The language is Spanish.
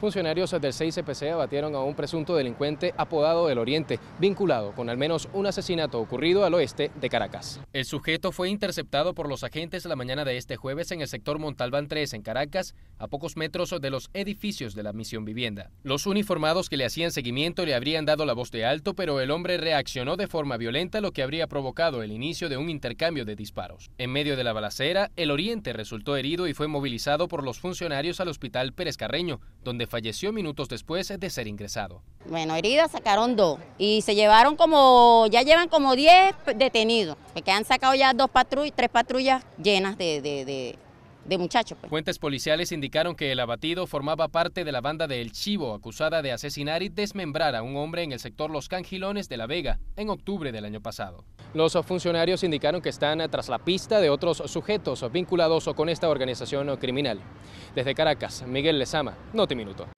Funcionarios del 6CPC abatieron a un presunto delincuente apodado del Oriente, vinculado con al menos un asesinato ocurrido al oeste de Caracas. El sujeto fue interceptado por los agentes la mañana de este jueves en el sector Montalbán 3 en Caracas, a pocos metros de los edificios de la misión vivienda. Los uniformados que le hacían seguimiento le habrían dado la voz de alto, pero el hombre reaccionó de forma violenta, lo que habría provocado el inicio de un intercambio de disparos. En medio de la balacera, el Oriente resultó herido y fue movilizado por los funcionarios al hospital Pérez Carreño, donde falleció minutos después de ser ingresado. Bueno, heridas sacaron dos y se llevaron como, ya llevan como 10 detenidos, que han sacado ya dos patrullas, tres patrullas llenas de, de muchachos. Pues. Fuentes policiales indicaron que el abatido formaba parte de la banda de El Chivo, acusada de asesinar y desmembrar a un hombre en el sector Los Cangilones de La Vega en octubre del año pasado. Los funcionarios indicaron que están tras la pista de otros sujetos vinculados con esta organización criminal. Desde Caracas, Miguel Lezama, Noti Minuto.